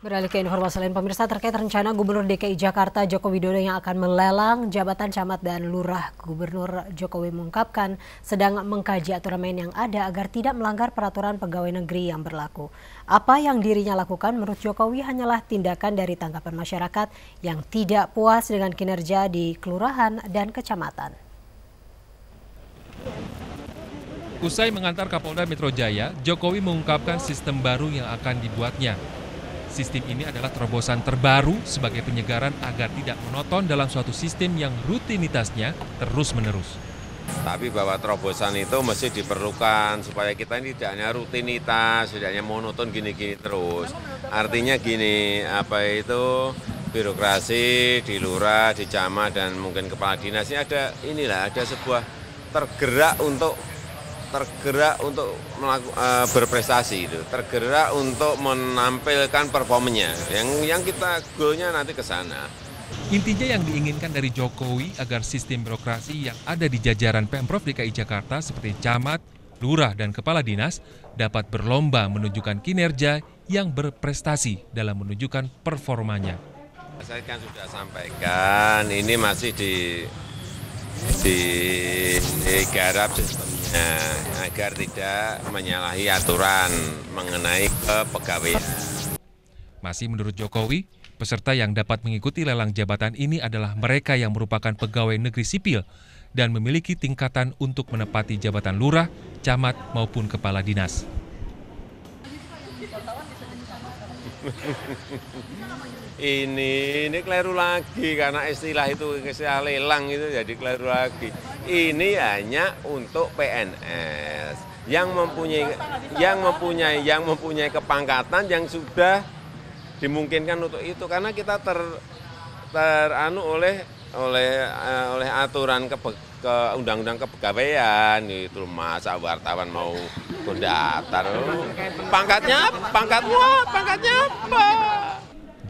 Beralih ke informasi lain, pemirsa terkait rencana Gubernur DKI Jakarta Joko Widodo yang akan melelang jabatan camat dan lurah. Gubernur Jokowi mengungkapkan sedang mengkaji aturan main yang ada agar tidak melanggar peraturan pegawai negeri yang berlaku. Apa yang dirinya lakukan menurut Jokowi hanyalah tindakan dari tanggapan masyarakat yang tidak puas dengan kinerja di kelurahan dan kecamatan. Usai mengantar Kapolda Metro Jaya, Jokowi mengungkapkan sistem baru yang akan dibuatnya Sistem ini adalah terobosan terbaru sebagai penyegaran agar tidak monoton dalam suatu sistem yang rutinitasnya terus-menerus. Tapi bahwa terobosan itu mesti diperlukan supaya kita ini tidak hanya rutinitas, tidak hanya monoton gini-gini terus. Artinya gini, apa itu birokrasi di lurah, di camat dan mungkin kepala dinasnya ada inilah ada sebuah tergerak untuk tergerak untuk melaku, uh, berprestasi itu, tergerak untuk menampilkan performanya. Yang yang kita goalnya nanti ke sana. Intinya yang diinginkan dari Jokowi agar sistem birokrasi yang ada di jajaran Pemprov DKI Jakarta seperti camat, lurah dan kepala dinas dapat berlomba menunjukkan kinerja yang berprestasi dalam menunjukkan performanya. Saya kan sudah sampaikan ini masih di garap sistem Nah, agar tidak menyalahi aturan mengenai kepegawaian. Masih menurut Jokowi, peserta yang dapat mengikuti lelang jabatan ini adalah mereka yang merupakan pegawai negeri sipil dan memiliki tingkatan untuk menepati jabatan lurah, camat maupun kepala dinas. ini ini keliru lagi karena istilah itu istilah lelang itu jadi keliru lagi ini hanya untuk PNS yang mempunyai yang mempunyai yang mempunyai kepangkatan yang sudah dimungkinkan untuk itu karena kita ter teranu oleh oleh eh, oleh aturan ke ke undang-undang kepegawaian itu masa wartawan mau Kok datar Pangkatnya, pangkatnya, pangkatnya apa?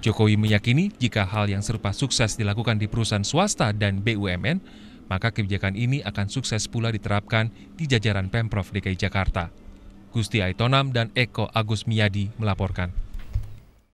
Jokowi meyakini jika hal yang serupa sukses dilakukan di perusahaan swasta dan BUMN, maka kebijakan ini akan sukses pula diterapkan di jajaran Pemprov DKI Jakarta. Gusti Aitonam dan Eko Agus Miyadi melaporkan.